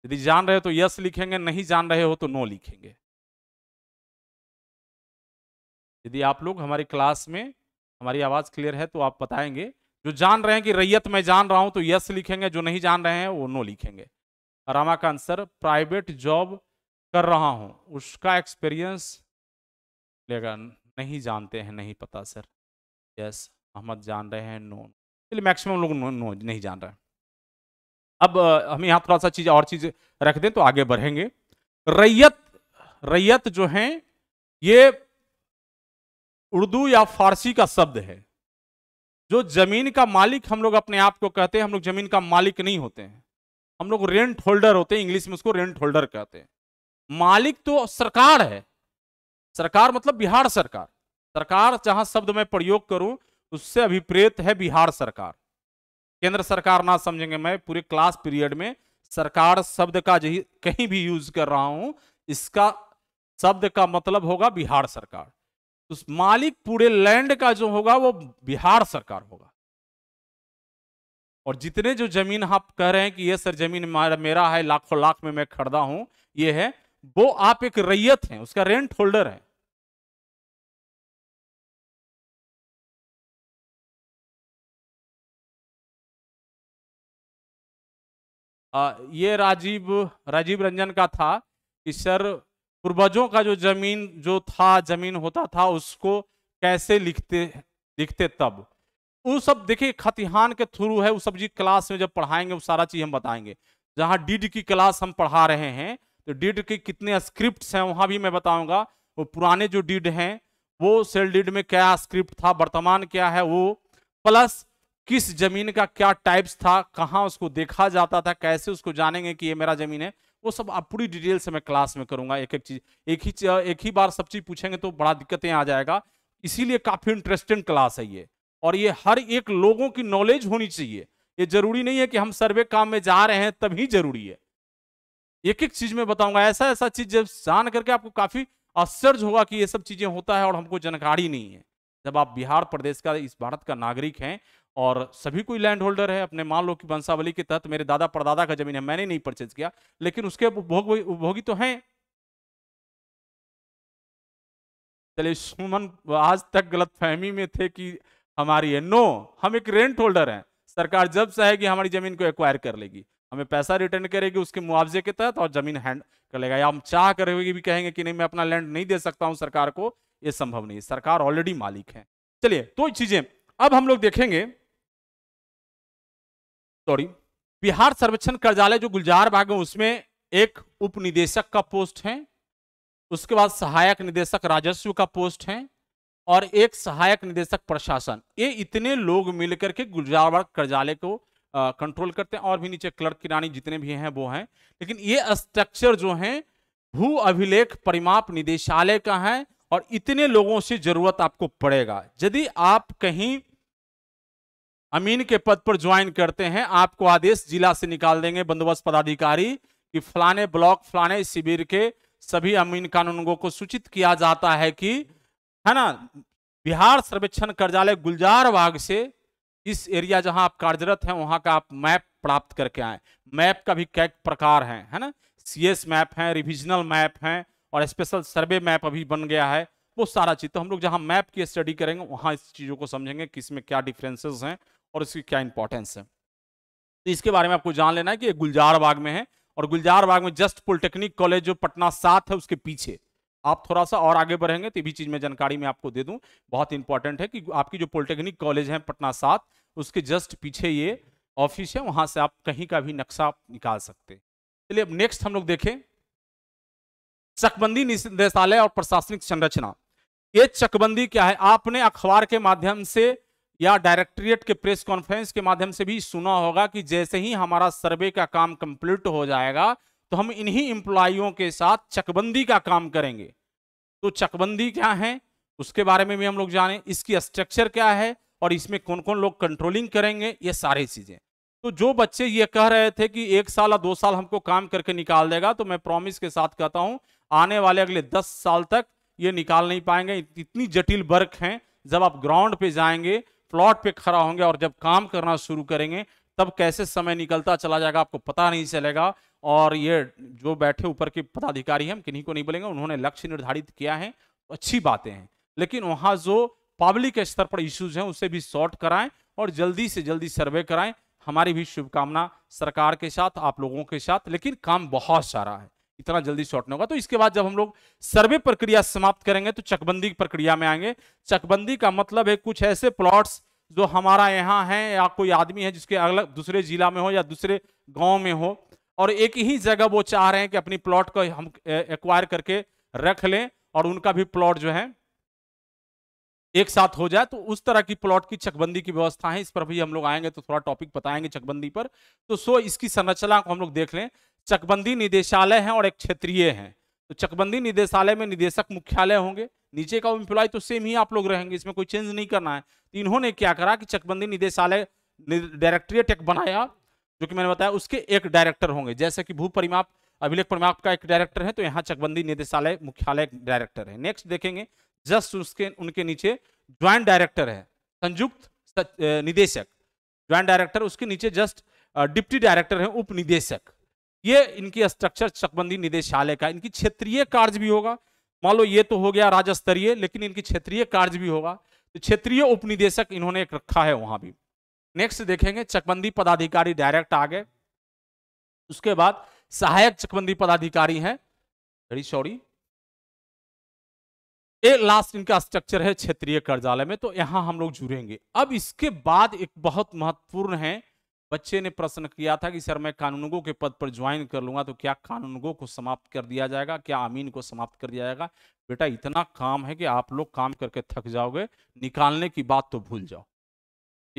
यदि जान रहे हो तो यस लिखेंगे नहीं जान रहे हो तो नो लिखेंगे यदि आप लोग हमारी क्लास में हमारी आवाज़ क्लियर है तो आप बताएंगे जो जान रहे हैं कि रैयत मैं जान रहा हूं तो यस लिखेंगे जो नहीं जान रहे हैं वो नो लिखेंगे रामा का आंसर प्राइवेट जॉब कर रहा हूं उसका एक्सपीरियंस लेगा नहीं जानते हैं नहीं पता सर यस अहमद जान रहे हैं नो इसलिए मैक्सिमम लोग नो, नो नहीं जान रहे हैं अब हम यहाँ थोड़ा सा चीज और चीज रख दें तो आगे बढ़ेंगे रैयत रैयत जो है ये उर्दू या फारसी का शब्द है जो जमीन का मालिक हम लोग अपने आप को कहते हैं हम लोग जमीन का मालिक नहीं होते हैं हम लोग रेंट होल्डर होते हैं इंग्लिश में उसको रेंट होल्डर कहते हैं मालिक तो सरकार है सरकार मतलब बिहार सरकार सरकार जहां शब्द मैं प्रयोग करूं उससे अभिप्रेत है बिहार सरकार केंद्र सरकार ना समझेंगे मैं पूरे क्लास पीरियड में सरकार शब्द का कहीं भी यूज कर रहा हूं इसका शब्द का मतलब होगा बिहार सरकार तो मालिक पूरे लैंड का जो होगा वो बिहार सरकार होगा और जितने जो जमीन आप हाँ कह रहे हैं कि ये सर जमीन मेरा है लाखों लाख में मैं खरीदा हूं ये है वो आप एक रैयत हैं उसका रेंट होल्डर है ये राजीव राजीव रंजन का था कि सर पूर्वजों का जो जमीन जो था जमीन होता था उसको कैसे लिखते लिखते तब वो सब देखिए खतिहान के थ्रू है वो सब जी क्लास में जब पढ़ाएंगे वो सारा चीज हम बताएंगे जहाँ डीड की क्लास हम पढ़ा रहे हैं तो डीड के कितने स्क्रिप्ट हैं वहाँ भी मैं बताऊँगा वो पुराने जो डीड हैं वो सेल डीड में क्या स्क्रिप्ट था वर्तमान क्या है वो प्लस किस जमीन का क्या टाइप्स था कहाँ उसको देखा जाता था कैसे उसको जानेंगे कि ये मेरा जमीन है वो सब आप पूरी डिटेल से मैं क्लास में करूंगा एक एक चीज एक ही एक ही बार सब चीज पूछेंगे तो बड़ा दिक्कतें आ जाएगा इसीलिए काफी इंटरेस्टिंग क्लास है ये और ये हर एक लोगों की नॉलेज होनी चाहिए ये जरूरी नहीं है कि हम सर्वे काम में जा रहे हैं तभी जरूरी है एक एक चीज में बताऊंगा ऐसा ऐसा चीज जब जान करके आपको काफी आश्चर्य होगा कि ये सब चीजें होता है और हमको जानकारी नहीं है जब आप बिहार प्रदेश का इस भारत का नागरिक हैं और सभी कोई लैंड होल्डर है अपने मान लो कि वंशावली के तहत मेरे दादा परदादा का जमीन है मैंने नहीं परचेज किया लेकिन उसके उपभोग उपभोगी तो हैं चलिए सुमन आज तक गलत फहमी में थे कि हमारी है नो हम एक रेंट होल्डर हैं सरकार जब चाहेगी हमारी जमीन को एक्वायर कर लेगी हमें पैसा रिटर्न करेगी उसके मुआवजे के तहत और जमीन हैंड कर लेगा या हम चाह कर भी कहेंगे कि नहीं मैं अपना लैंड नहीं दे सकता हूँ सरकार को ये संभव नहीं है सरकार ऑलरेडी मालिक है चलिए तो चीजें अब हम लोग देखेंगे सॉरी बिहार सर्वेक्षण कार्यालय जो गुलजार बाग है उसमें एक उप निदेशक का पोस्ट है उसके बाद सहायक निदेशक राजस्व का पोस्ट है और एक सहायक निदेशक प्रशासन ये इतने लोग मिलकर के गुलजारबाग कार्यालय को कंट्रोल करते हैं और भी नीचे क्लर्क किरानी जितने भी हैं वो हैं लेकिन ये स्ट्रक्चर जो है भू अभिलेख परिमाप निदेशालय का है और इतने लोगों से जरूरत आपको पड़ेगा यदि आप कहीं अमीन के पद पर ज्वाइन करते हैं आपको आदेश जिला से निकाल देंगे बंदोबस्त पदाधिकारी कि फलाने ब्लॉक फलाने शिविर के सभी अमीन कानूनों को सूचित किया जाता है कि है ना बिहार सर्वेक्षण कार्यालय गुलजार बाग से इस एरिया जहां आप कार्यरत हैं वहां का आप मैप प्राप्त करके आए मैप का भी कई प्रकार हैं है ना सीएस मैप है रिविजनल मैप हैं और स्पेशल सर्वे मैप अभी बन गया है वो सारा चीज तो हम लोग जहां मैप की स्टडी करेंगे वहां इस चीज़ों को समझेंगे किस में क्या डिफरेंसेस हैं और इसकी क्या इंपॉर्टेंस है तो इसके बारे में आपको जान लेना है कि गुलजार बाग में है और गुलजार बाग में जस्ट पॉलिटेक्निक कॉलेज जो पटना सात है उसके पीछे आप थोड़ा सा और आगे बढ़ेंगे तो भी चीज़ में जानकारी मैं आपको दे दूं बहुत इंपॉर्टेंट है कि आपकी जो पॉलिटेक्निक कॉलेज है पटना सात उसके जस्ट पीछे ये ऑफिस है वहां से आप कहीं का भी नक्शा निकाल सकते चलिए अब नेक्स्ट हम लोग देखें चकबंदी निदेशालय और प्रशासनिक संरचना ये चकबंदी क्या है आपने अखबार के माध्यम से या डायरेक्टरेट के प्रेस कॉन्फ्रेंस के माध्यम से भी सुना होगा कि जैसे ही हमारा सर्वे का काम कंप्लीट हो जाएगा तो हम इन्हीं एम्प्लॉयों के साथ चकबंदी का काम करेंगे तो चकबंदी क्या है उसके बारे में भी हम लोग जाने इसकी स्ट्रक्चर क्या है और इसमें कौन कौन लोग कंट्रोलिंग करेंगे ये सारी चीज़ें तो जो बच्चे ये कह रहे थे कि एक साल या दो साल हमको काम करके निकाल देगा तो मैं प्रॉमिस के साथ कहता हूँ आने वाले अगले दस साल तक ये निकाल नहीं पाएंगे इतनी जटिल वर्क हैं जब आप ग्राउंड पे जाएंगे प्लॉट पे खड़ा होंगे और जब काम करना शुरू करेंगे तब कैसे समय निकलता चला जाएगा आपको पता नहीं चलेगा और ये जो बैठे ऊपर के पदाधिकारी हैं हम किन्हीं को नहीं बोलेंगे उन्होंने लक्ष्य निर्धारित किया है तो अच्छी बातें हैं लेकिन वहाँ जो पब्लिक स्तर पर इश्यूज हैं उसे भी सॉर्ट कराएं और जल्दी से जल्दी सर्वे कराएं हमारी भी शुभकामना सरकार के साथ आप लोगों के साथ लेकिन काम बहुत सारा है इतना जल्दी शॉर्ट नहीं होगा तो इसके बाद जब हम लोग सर्वे प्रक्रिया समाप्त करेंगे तो चकबंदी प्रक्रिया में आएंगे चकबंदी का मतलब है कुछ ऐसे प्लॉट्स जो हमारा यहाँ है या कोई आदमी है जिसके अलग दूसरे जिला में हो या दूसरे गांव में हो और एक ही जगह वो चाह रहे हैं कि अपनी प्लॉट को हम एक्वायर करके रख लें और उनका भी प्लॉट जो है एक साथ हो जाए तो उस तरह की प्लॉट की चकबंदी की व्यवस्था है इस पर भी हम लोग आएंगे तो थोड़ा टॉपिक बताएंगे चकबंदी पर तो सो इसकी संरचना को हम लोग देख लें चकबंदी निदेशालय हैं और एक क्षेत्रीय हैं तो चकबंदी निदेशालय में निदेशक मुख्यालय होंगे नीचे का इम्प्लॉय तो सेम ही आप लोग रहेंगे इसमें कोई चेंज नहीं करना है तो इन्होंने क्या करा कि चकबंदी निदेशालय डायरेक्टरेट एक बनाया जो कि मैंने बताया उसके एक डायरेक्टर होंगे जैसे कि भू परिमाप अभिलेख परिमाप का एक डायरेक्टर है तो यहाँ चकबंदी निदेशालय मुख्यालय डायरेक्टर है नेक्स्ट देखेंगे जस्ट उसके उनके नीचे ज्वाइंट डायरेक्टर है संयुक्त निदेशक ज्वाइंट डायरेक्टर उसके नीचे जस्ट डिप्टी डायरेक्टर है उप निदेशक ये इनकी स्ट्रक्चर चकबंदी निदेशालय का इनकी क्षेत्रीय कार्य भी होगा मान लो ये तो हो गया राज्य स्तरीय लेकिन इनकी क्षेत्रीय कार्य भी होगा तो क्षेत्रीय उपनिदेशक इन्होंने एक रखा है वहां भी नेक्स्ट देखेंगे चकबंदी पदाधिकारी डायरेक्ट आ गए उसके बाद सहायक चकबंदी पदाधिकारी हैं वेरी सॉरी एक लास्ट इनका स्ट्रक्चर है क्षेत्रीय कार्यालय में तो यहां हम लोग जुड़ेंगे अब इसके बाद एक बहुत महत्वपूर्ण है बच्चे ने प्रश्न किया था कि सर मैं कानूनगो के पद पर ज्वाइन कर लूंगा तो क्या कानूनगो को समाप्त कर दिया जाएगा क्या अमीन को समाप्त कर दिया जाएगा बेटा इतना काम है कि आप लोग काम करके थक जाओगे निकालने की बात तो भूल जाओ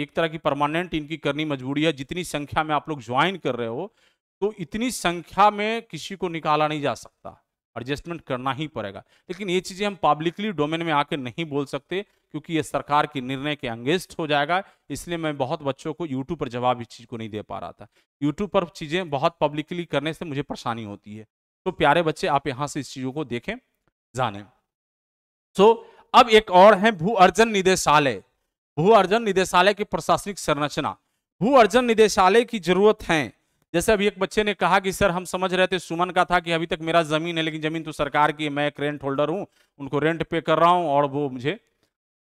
एक तरह की परमानेंट इनकी करनी मजबूरी है जितनी संख्या में आप लोग ज्वाइन कर रहे हो तो इतनी संख्या में किसी को निकाला नहीं जा सकता एडजस्टमेंट करना ही पड़ेगा लेकिन ये चीज़ें हम पब्लिकली डोमेन में आकर नहीं बोल सकते क्योंकि ये सरकार के निर्णय के अंगेस्ट हो जाएगा इसलिए मैं बहुत बच्चों को यूट्यूब पर जवाब इस चीज़ को नहीं दे पा रहा था यूट्यूब पर चीज़ें बहुत पब्लिकली करने से मुझे परेशानी होती है तो प्यारे बच्चे आप यहाँ से इस चीज़ों को देखें जाने सो so, अब एक और है भू अर्जन निदेशालय भू अर्जन निदेशालय की प्रशासनिक संरचना भू अर्जन निदेशालय की जरूरत है जैसे अभी एक बच्चे ने कहा कि सर हम समझ रहे थे सुमन का था कि अभी तक मेरा जमीन है लेकिन जमीन तो सरकार की मैं एक रेंट होल्डर हूँ उनको रेंट पे कर रहा हूँ और वो मुझे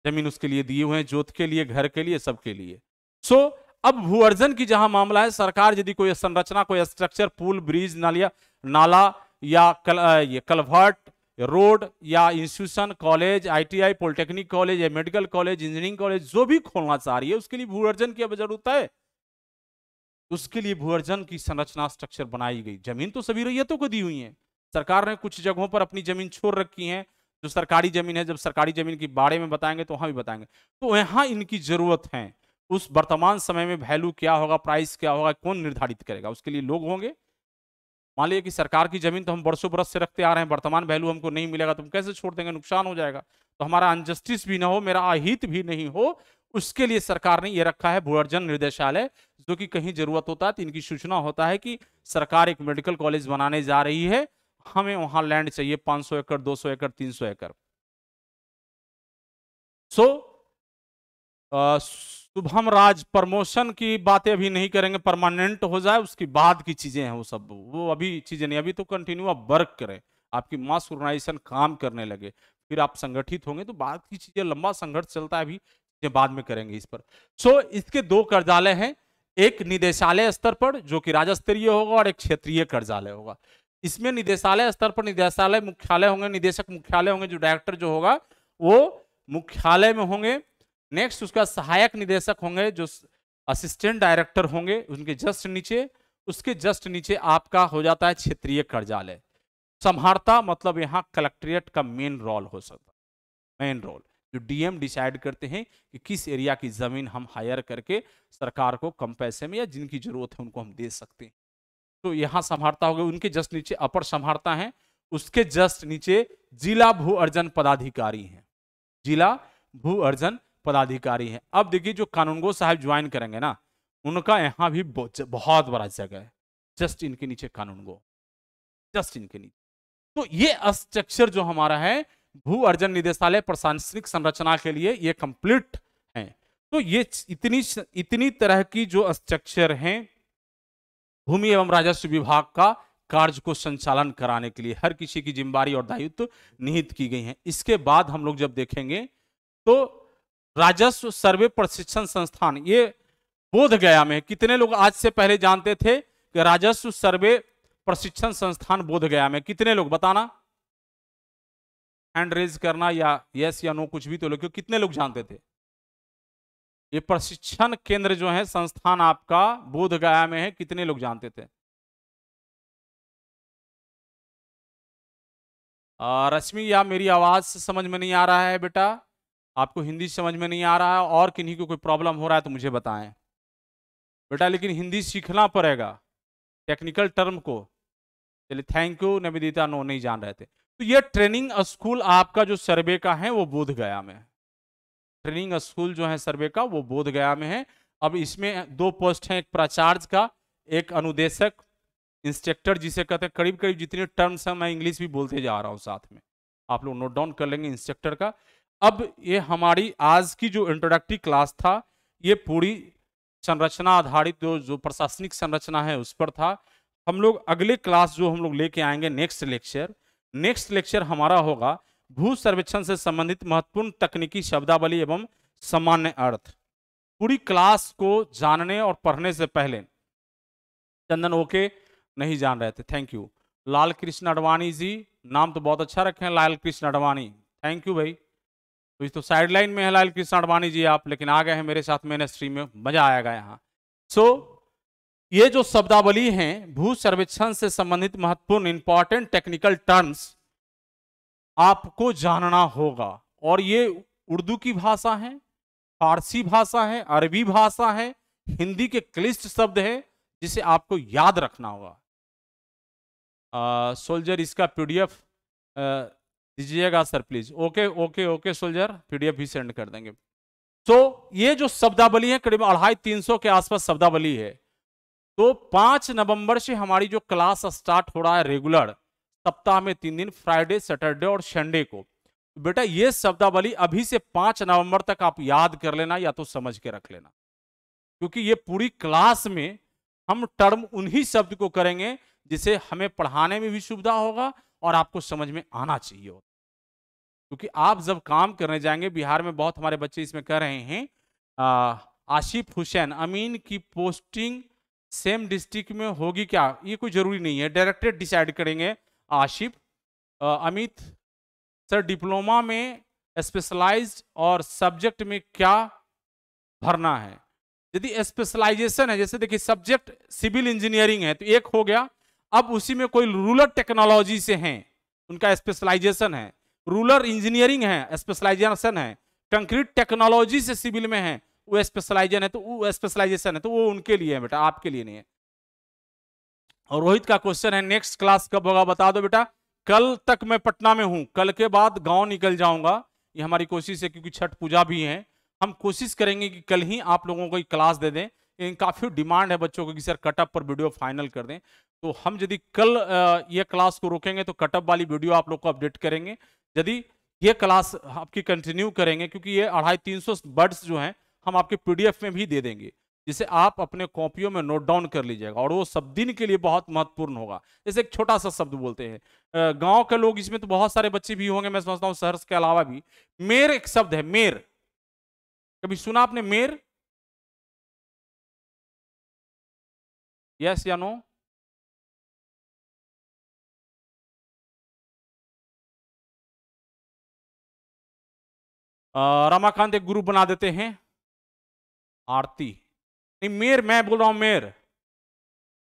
जमीन उसके लिए दिए हुए हैं जोत के लिए घर के लिए सबके लिए सो so, अब भूअर्जन की जहां मामला है सरकार यदि कोई संरचना कोई स्ट्रक्चर पुल ब्रिज नालिया नाला या कल, ये कलवर्ट रोड या institution college ITI polytechnic college या मेडिकल कॉलेज इंजीनियरिंग कॉलेज जो भी खोलना चाह रही है उसके लिए भूअर्जन की अब जरूरत है उसके लिए भूअर्जन की संरचना स्ट्रक्चर बनाई गई जमीन तो सभी रैयतों को दी हुई है सरकार ने कुछ जगहों पर अपनी जमीन छोड़ रखी है जो सरकारी जमीन है जब सरकारी जमीन के बारे में बताएंगे तो वहां भी बताएंगे तो यहाँ इनकी जरूरत है उस वर्तमान समय में वैल्यू क्या होगा प्राइस क्या होगा कौन निर्धारित करेगा उसके लिए लोग होंगे मान लीजिए कि सरकार की जमीन तो हम बरसों बरस से रखते आ रहे हैं वर्तमान वैल्यू हमको नहीं मिलेगा तो हम कैसे छोड़ देंगे नुकसान हो जाएगा तो हमारा अनजस्टिस भी ना हो मेरा अहित भी नहीं हो उसके लिए सरकार ने यह रखा है भूअर्जन निर्देशालय जो कि कहीं जरूरत होता है तो इनकी सूचना होता है कि सरकार एक मेडिकल कॉलेज बनाने जा रही है हमें वहां लैंड चाहिए 500 एकड़ 200 एकड़ 300 एकड़ so so, Shubham Raj promotion की बातें अभी नहीं करेंगे परमानेंट हो जाए उसकी बाद की चीजें हैं वो सब वो अभी चीजें नहीं अभी तो कंटिन्यू आप वर्क करें आपकी मास ऑर्गेनाइजेशन काम करने लगे फिर आप संगठित होंगे तो बाद की चीजें लंबा संघर्ष चलता है अभी बाद में करेंगे इस पर सो so, इसके दो कार्यालय हैं एक निदेशालय स्तर पर जो कि राज्य स्तरीय होगा और एक क्षेत्रीय कार्यालय होगा इसमें निदेशालय स्तर पर निदेशालय मुख्यालय होंगे निदेशक मुख्यालय होंगे जो डायरेक्टर जो होगा वो मुख्यालय में होंगे नेक्स्ट उसका सहायक निदेशक होंगे जो असिस्टेंट डायरेक्टर होंगे उनके जस्ट नीचे उसके जस्ट नीचे आपका हो जाता है क्षेत्रीय कार्यालय संहारता मतलब यहाँ कलेक्ट्रेट का मेन रोल हो सकता है मेन रोल जो डीएम डिसाइड करते हैं कि किस एरिया की ज़मीन हम हायर करके सरकार को कम पैसे में या जिनकी ज़रूरत है उनको हम दे सकते हैं तो यहाँ संभारता हो गया उनके जस्ट नीचे अपर संभारता है उसके जस्ट नीचे जिला भू अर्जन पदाधिकारी हैं जिला भू अर्जन पदाधिकारी हैं अब देखिए जो कानूनगो साहब ज्वाइन करेंगे ना उनका यहाँ भी बहुत बड़ा जगह है जस्ट इनके नीचे कानूनगो जस्ट इनके नीचे तो ये स्ट्रक्चर जो हमारा है भू अर्जन निदेशालय प्रशासनिक संरचना के लिए ये कंप्लीट है तो ये इतनी इतनी तरह की जो स्ट्रक्चर हैं भूमि एवं राजस्व विभाग का कार्य को संचालन कराने के लिए हर किसी की जिम्मेवारी और दायित्व निहित की गई है इसके बाद हम लोग जब देखेंगे तो राजस्व सर्वे प्रशिक्षण संस्थान ये बोध गया में कितने लोग आज से पहले जानते थे कि राजस्व सर्वे प्रशिक्षण संस्थान बोध गया में कितने लोग बताना हैंड रेज करना या यस या नो कुछ भी तो लोग कितने लोग जानते थे ये प्रशिक्षण केंद्र जो है संस्थान आपका बोधगया में है कितने लोग जानते थे रश्मि या मेरी आवाज समझ में नहीं आ रहा है बेटा आपको हिंदी समझ में नहीं आ रहा है और किन्हीं को कोई प्रॉब्लम हो रहा है तो मुझे बताएं बेटा लेकिन हिंदी सीखना पड़ेगा टेक्निकल टर्म को चलिए थैंक यू नविदिता नो नहीं जान रहे थे तो ये ट्रेनिंग स्कूल आपका जो सर्वे का है वो बोध गया में ट्रेनिंग स्कूल जो है सर्वे का वो बोध गया में है अब इसमें दो पोस्ट हैं एक प्राचार्य का एक अनुदेशक इंस्ट्रक्टर जिसे कहते हैं करीब करीब जितने टर्म्स हैं मैं इंग्लिश भी बोलते जा रहा हूँ साथ में आप लोग नोट डाउन कर लेंगे इंस्ट्रक्टर का अब ये हमारी आज की जो इंट्रोडक्टरी क्लास था ये पूरी संरचना आधारित जो जो प्रशासनिक संरचना है उस पर था हम लोग अगले क्लास जो हम लोग लेके आएंगे नेक्स्ट लेक्चर नेक्स्ट लेक्चर हमारा होगा भू सर्वेक्षण से संबंधित महत्वपूर्ण तकनीकी शब्दावली एवं सामान्य अर्थ पूरी क्लास को जानने और पढ़ने से पहले चंदन ओके नहीं जान रहे थे थैंक यू लाल कृष्ण अडवाणी जी नाम तो बहुत अच्छा रखे हैं लाल कृष्ण अडवाणी थैंक यू भाई तो तो साइडलाइन में है लाल कृष्ण अडवाणी जी आप लेकिन आ गए हैं मेरे साथ मैंने स्ट्रीम में मजा आएगा यहाँ सो so, ये जो शब्दावली है भू सर्वेक्षण से संबंधित महत्वपूर्ण इंपॉर्टेंट टेक्निकल टर्म्स आपको जानना होगा और ये उर्दू की भाषा है फारसी भाषा है अरबी भाषा है हिंदी के क्लिष्ट शब्द है जिसे आपको याद रखना होगा सोल्जर इसका पीडीएफ दीजिएगा sir please okay okay okay soldier PDF भी सेंड कर देंगे तो so, ये जो शब्दावली है करीब अढ़ाई तीन सौ के आसपास शब्दावली है तो पांच नवंबर से हमारी जो क्लास स्टार्ट हो रहा है रेगुलर सप्ताह में तीन दिन फ्राइडे सैटरडे और संडे को बेटा ये शब्दावली अभी से पांच नवंबर तक आप याद कर लेना या तो समझ के रख लेना क्योंकि ये पूरी क्लास में हम टर्म उन्हीं शब्द को करेंगे जिसे हमें पढ़ाने में भी सुविधा होगा और आपको समझ में आना चाहिए होगा क्योंकि आप जब काम करने जाएंगे बिहार में बहुत हमारे बच्चे इसमें कर रहे हैं आशिफ हुसैन अमीन की पोस्टिंग सेम डिस्ट्रिक्ट में होगी क्या ये कोई जरूरी नहीं है डायरेक्टेड डिसाइड करेंगे आशिफ अमित सर डिप्लोमा में स्पेशलाइज्ड और सब्जेक्ट में क्या भरना है यदि स्पेशलाइजेशन है जैसे देखिए सब्जेक्ट सिविल इंजीनियरिंग है तो एक हो गया अब उसी में कोई रूरल टेक्नोलॉजी से हैं उनका स्पेशलाइजेशन है रूरल इंजीनियरिंग है स्पेशलाइजेशन है कंक्रीट टेक्नोलॉजी से सिविल में है वो स्पेशलाइजन है तो वो स्पेशलाइजेशन है तो वो उनके लिए है बेटा आपके लिए नहीं है और रोहित का क्वेश्चन है नेक्स्ट क्लास कब होगा बता दो बेटा कल तक मैं पटना में हूँ कल के बाद गाँव निकल जाऊंगा ये हमारी कोशिश है क्योंकि छठ पूजा भी है हम कोशिश करेंगे कि कल ही आप लोगों को क्लास दे दें लेकिन काफ़ी डिमांड है बच्चों को कि सर कटअप पर वीडियो फाइनल कर दें तो हम यदि कल ये क्लास को रोकेंगे तो कटअप वाली वीडियो आप लोग को अपडेट करेंगे यदि ये क्लास आपकी कंटिन्यू करेंगे क्योंकि ये अढ़ाई तीन सौ बर्ड्स जो हैं हम आपके पीडीएफ में भी दे देंगे जिसे आप अपने कॉपियों में नोट डाउन कर लीजिएगा और वो सब दिन के लिए बहुत महत्वपूर्ण होगा जैसे एक छोटा सा शब्द बोलते हैं गांव के लोग इसमें तो बहुत सारे बच्चे भी होंगे मैं समझता हूँ शहर के अलावा भी मेर एक शब्द है मेर कभी सुना आपने मेर यस या नो रमाकांत एक गुरु बना देते हैं आरती नहीं मेर मैं बोल रहा हूं मेर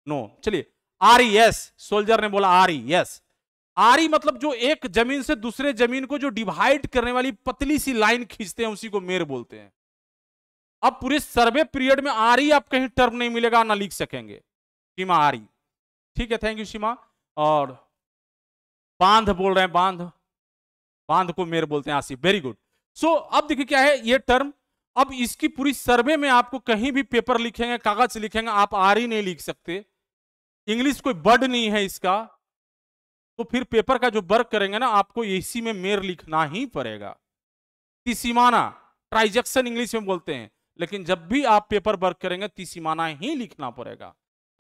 नो चलिए आरी यस सोल्जर ने बोला आरी यस आरी मतलब जो एक जमीन से दूसरे जमीन को जो डिवाइड करने वाली पतली सी लाइन खींचते हैं उसी को मेर बोलते हैं अब पूरे सर्वे पीरियड में आरी आप कहीं टर्म नहीं मिलेगा ना लिख सकेंगे सीमा आरी ठीक है थैंक यू सीमा और बांध बोल रहे हैं बांध बांध को मेर बोलते हैं आसी वेरी गुड सो अब देखिए क्या है ये टर्म अब इसकी पूरी सर्वे में आपको कहीं भी पेपर लिखेंगे कागज लिखेंगे आप आर ही नहीं लिख सकते इंग्लिश कोई बर्ड नहीं है इसका तो फिर पेपर का जो वर्क करेंगे ना आपको इसी में मेर लिखना ही पड़ेगा तिसीमाना ट्राइजेक्शन इंग्लिश में बोलते हैं लेकिन जब भी आप पेपर वर्क करेंगे तिसीमाना ही लिखना पड़ेगा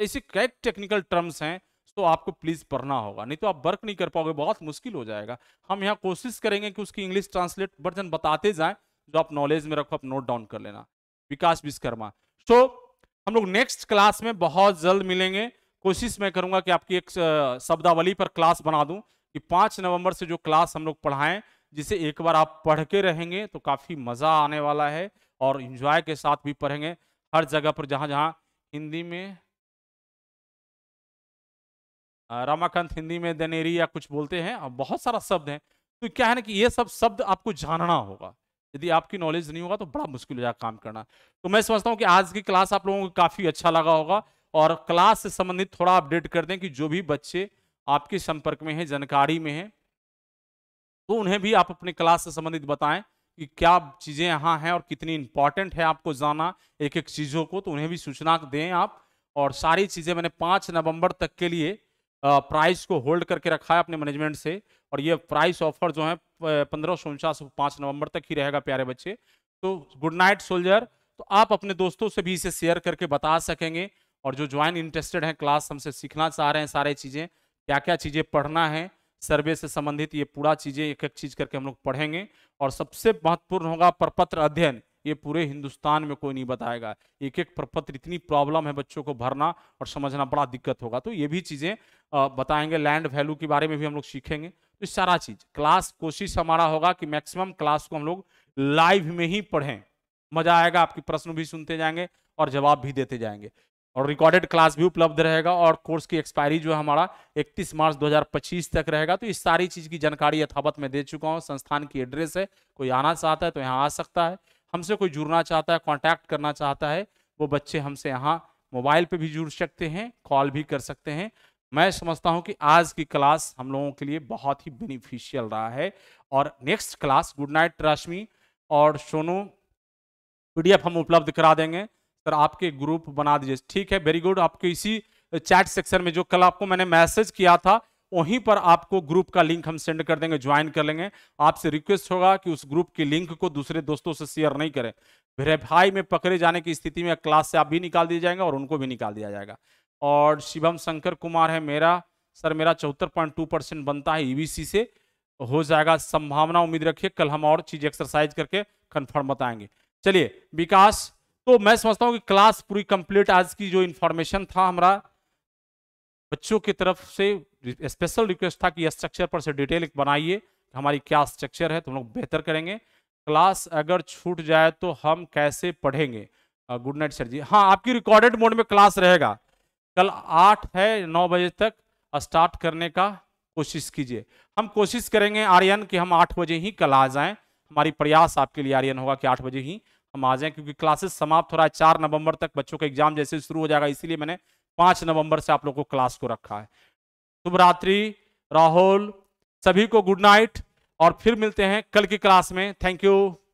ऐसे कई टेक्निकल टर्म्स हैं तो आपको प्लीज पढ़ना होगा नहीं तो आप वर्क नहीं कर पाओगे बहुत मुश्किल हो जाएगा हम यहाँ कोशिश करेंगे कि उसकी इंग्लिश ट्रांसलेट वर्जन बताते जाएं जो आप नॉलेज में रखो आप नोट डाउन कर लेना विकास विश्वकर्मा सो so, हम लोग नेक्स्ट क्लास में बहुत जल्द मिलेंगे कोशिश मैं करूंगा कि आपकी एक शब्दावली पर क्लास बना दूं कि पाँच नवंबर से जो क्लास हम लोग पढ़ाएं जिसे एक बार आप पढ़ के रहेंगे तो काफ़ी मज़ा आने वाला है और इन्जॉय के साथ भी पढ़ेंगे हर जगह पर जहाँ जहाँ हिंदी में रामाकांत हिंदी में दनेरी या कुछ बोलते हैं बहुत सारा शब्द है तो क्या है ना कि ये सब शब्द आपको जानना होगा यदि आपकी नॉलेज नहीं होगा तो बड़ा मुश्किल हो जाएगा काम करना तो मैं समझता हूँ कि आज की क्लास आप लोगों को काफ़ी अच्छा लगा होगा और क्लास से संबंधित थोड़ा अपडेट कर दें कि जो भी बच्चे आपके संपर्क में हैं जानकारी में हैं तो उन्हें भी आप अपने क्लास से संबंधित बताएं कि क्या चीज़ें यहाँ हैं और कितनी इंपॉर्टेंट है आपको जाना एक एक चीज़ों को तो उन्हें भी सूचना दें आप और सारी चीज़ें मैंने पाँच नवंबर तक के लिए प्राइस को होल्ड करके रखा है अपने मैनेजमेंट से और ये प्राइस ऑफर जो है पंद्रह सौ उनचास पाँच नवंबर तक ही रहेगा प्यारे बच्चे तो गुड नाइट सोल्जर तो आप अपने दोस्तों से भी इसे शेयर करके बता सकेंगे और जो ज्वाइन इंटरेस्टेड हैं क्लास हमसे सीखना चाह रहे हैं सारे चीज़ें क्या क्या चीज़ें पढ़ना है सर्वे से संबंधित ये पूरा चीज़ें एक एक चीज़ करके हम लोग पढ़ेंगे और सबसे महत्वपूर्ण होगा प्रपत्र अध्ययन ये पूरे हिंदुस्तान में कोई नहीं बताएगा एक एक प्रपत्र इतनी प्रॉब्लम है बच्चों को भरना और समझना बड़ा दिक्कत होगा तो ये भी चीज़ें बताएंगे लैंड वैल्यू के बारे में भी हम लोग सीखेंगे तो सारा चीज़ क्लास कोशिश हमारा होगा कि मैक्सिमम क्लास को हम लोग लाइव में ही पढ़ें मजा आएगा आपके प्रश्न भी सुनते जाएंगे और जवाब भी देते जाएंगे और रिकॉर्डेड क्लास भी उपलब्ध रहेगा और कोर्स की एक्सपायरी जो है हमारा 31 मार्च 2025 तक रहेगा तो इस सारी चीज़ की जानकारी यथावत में दे चुका हूँ संस्थान की एड्रेस है कोई आना चाहता है तो यहाँ आ सकता है हमसे कोई जुड़ना चाहता है कॉन्टैक्ट करना चाहता है वो बच्चे हमसे यहाँ मोबाइल पर भी जुड़ सकते हैं कॉल भी कर सकते हैं मैं समझता हूं कि आज की क्लास हम लोगों के लिए बहुत ही बेनिफिशियल रहा है और next class good night Rashmi और सोनू पी हम उपलब्ध करा देंगे सर आपके ग्रुप बना दीजिए ठीक है वेरी गुड आपके इसी चैट सेक्शन में जो कल आपको मैंने मैसेज किया था वहीं पर आपको ग्रुप का लिंक हम सेंड कर देंगे ज्वाइन कर लेंगे आपसे रिक्वेस्ट होगा कि उस ग्रुप की लिंक को दूसरे दोस्तों से शेयर नहीं करें वेरीफाई में पकड़े जाने की स्थिति में क्लास से आप भी निकाल दिए जाएंगे और उनको भी निकाल दिया जाएगा और शिवम शंकर कुमार है मेरा सर मेरा चौहत्तर पॉइंट टू परसेंट बनता है ईवीसी e से हो जाएगा संभावना उम्मीद रखिए कल हम और चीज एक्सरसाइज करके कन्फर्म बताएंगे चलिए विकास तो मैं समझता हूँ कि क्लास पूरी कंप्लीट आज की जो इन्फॉर्मेशन था हमारा बच्चों की तरफ से स्पेशल रिक्वेस्ट था कि स्ट्रक्चर पर से डिटेल बनाइए हमारी क्या स्ट्रक्चर है तो हम लोग बेहतर करेंगे क्लास अगर छूट जाए तो हम कैसे पढ़ेंगे गुड नाइट सर जी हाँ आपकी रिकॉर्डेड मोड में क्लास रहेगा कल आठ है नौ बजे तक स्टार्ट करने का कोशिश कीजिए हम कोशिश करेंगे आर्यन कि हम आठ बजे ही कल आ जाएं हमारी प्रयास आपके लिए आर्यन होगा कि आठ बजे ही हम आ जाएं क्योंकि क्लासेस समाप्त हो रहा है चार नवंबर तक बच्चों का एग्जाम जैसे शुरू हो जाएगा इसीलिए मैंने पांच नवंबर से आप लोग को क्लास को रखा है शुभ रात्रि राहुल सभी को गुड नाइट और फिर मिलते हैं कल की क्लास में थैंक यू